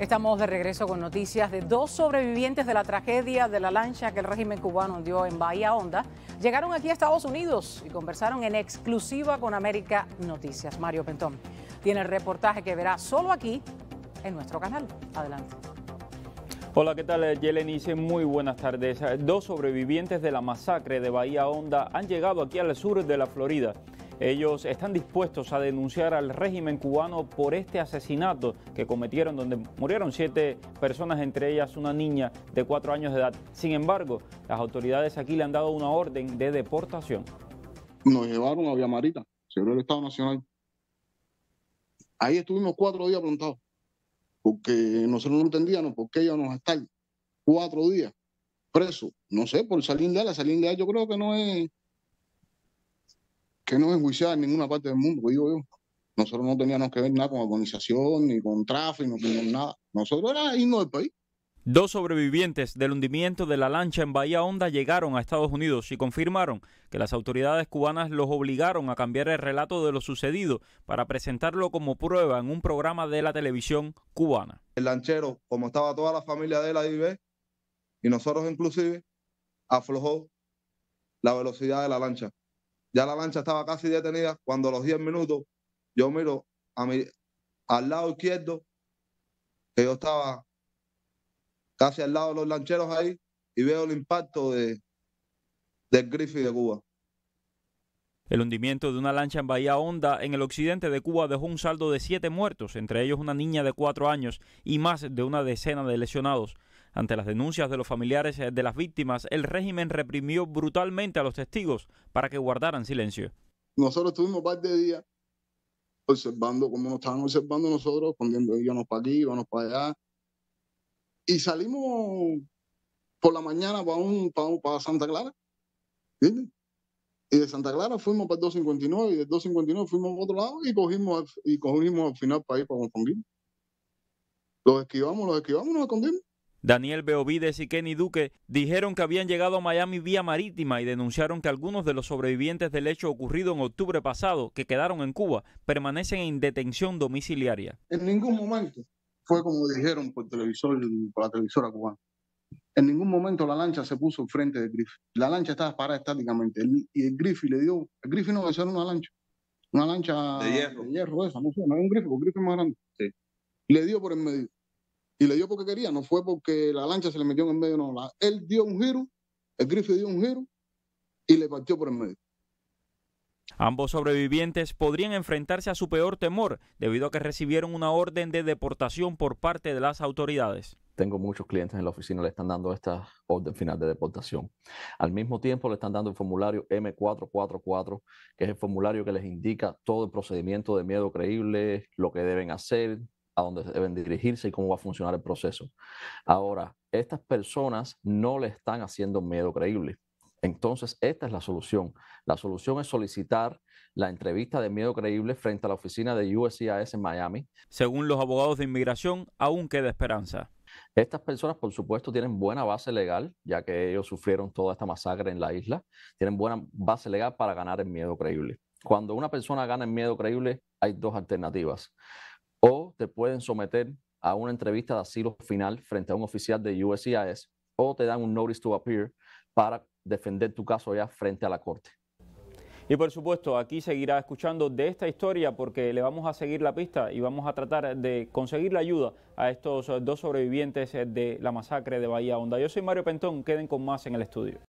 Estamos de regreso con noticias de dos sobrevivientes de la tragedia de la lancha que el régimen cubano dio en Bahía Onda. Llegaron aquí a Estados Unidos y conversaron en exclusiva con América Noticias. Mario Pentón tiene el reportaje que verá solo aquí en nuestro canal. Adelante. Hola, ¿qué tal? Yelenice, muy buenas tardes. Dos sobrevivientes de la masacre de Bahía Honda han llegado aquí al sur de la Florida ellos están dispuestos a denunciar al régimen cubano por este asesinato que cometieron donde murieron siete personas, entre ellas una niña de cuatro años de edad. Sin embargo, las autoridades aquí le han dado una orden de deportación. Nos llevaron a Villamarita, señor del Estado Nacional. Ahí estuvimos cuatro días plantados, porque nosotros no entendíamos por qué ellos nos estar cuatro días presos. No sé, por salir de la, salir de allá, yo creo que no es que no es enjuiciada en ninguna parte del mundo, pues, digo yo. Nosotros no teníamos que ver nada con organización, ni con tráfico, ni con nada. Nosotros era himno del país. Dos sobrevivientes del hundimiento de la lancha en Bahía Honda llegaron a Estados Unidos y confirmaron que las autoridades cubanas los obligaron a cambiar el relato de lo sucedido para presentarlo como prueba en un programa de la televisión cubana. El lanchero, como estaba toda la familia de la IB, y nosotros inclusive, aflojó la velocidad de la lancha. Ya la lancha estaba casi detenida. Cuando a los 10 minutos, yo miro a al lado izquierdo, que yo estaba casi al lado de los lancheros ahí, y veo el impacto de, del Griffith de Cuba. El hundimiento de una lancha en Bahía Honda, en el occidente de Cuba, dejó un saldo de siete muertos, entre ellos una niña de cuatro años y más de una decena de lesionados. Ante las denuncias de los familiares eh, de las víctimas, el régimen reprimió brutalmente a los testigos para que guardaran silencio. Nosotros estuvimos un par de días observando cómo nos estaban observando nosotros, yo íbamos para aquí, íbamos para allá. Y salimos por la mañana para, un, para, para Santa Clara. Y de Santa Clara fuimos para el 259 y de 259 fuimos a otro lado y cogimos, y cogimos al final para ir para Montonguín. Los esquivamos, los esquivamos, nos escondimos. Daniel Beovides y Kenny Duque dijeron que habían llegado a Miami vía marítima y denunciaron que algunos de los sobrevivientes del hecho ocurrido en octubre pasado, que quedaron en Cuba, permanecen en detención domiciliaria. En ningún momento fue como dijeron por televisor, por la televisora cubana. En ningún momento la lancha se puso frente de Griffith. La lancha estaba parada estáticamente y el Griffith le dio. El Griffith no, a ser una lancha. Una lancha de hierro, de esa, no sé, no un Griffith, un Griffith más grande. Sí. Le dio por el medio y le dio porque quería, no fue porque la lancha se le metió en el medio, no. La, él dio un giro, el grifo dio un giro y le partió por el medio. Ambos sobrevivientes podrían enfrentarse a su peor temor debido a que recibieron una orden de deportación por parte de las autoridades. Tengo muchos clientes en la oficina, le están dando esta orden final de deportación. Al mismo tiempo le están dando el formulario M444, que es el formulario que les indica todo el procedimiento de miedo creíble, lo que deben hacer, a dónde deben dirigirse y cómo va a funcionar el proceso. Ahora, estas personas no le están haciendo miedo creíble. Entonces, esta es la solución. La solución es solicitar la entrevista de miedo creíble frente a la oficina de USCIS en Miami. Según los abogados de inmigración, aún queda esperanza. Estas personas, por supuesto, tienen buena base legal, ya que ellos sufrieron toda esta masacre en la isla. Tienen buena base legal para ganar el miedo creíble. Cuando una persona gana en miedo creíble, hay dos alternativas o te pueden someter a una entrevista de asilo final frente a un oficial de USCIS o te dan un notice to appear para defender tu caso ya frente a la corte. Y por supuesto, aquí seguirá escuchando de esta historia porque le vamos a seguir la pista y vamos a tratar de conseguir la ayuda a estos dos sobrevivientes de la masacre de Bahía Honda. Yo soy Mario Pentón, queden con más en el estudio.